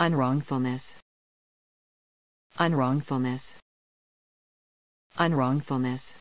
unwrongfulness unwrongfulness unwrongfulness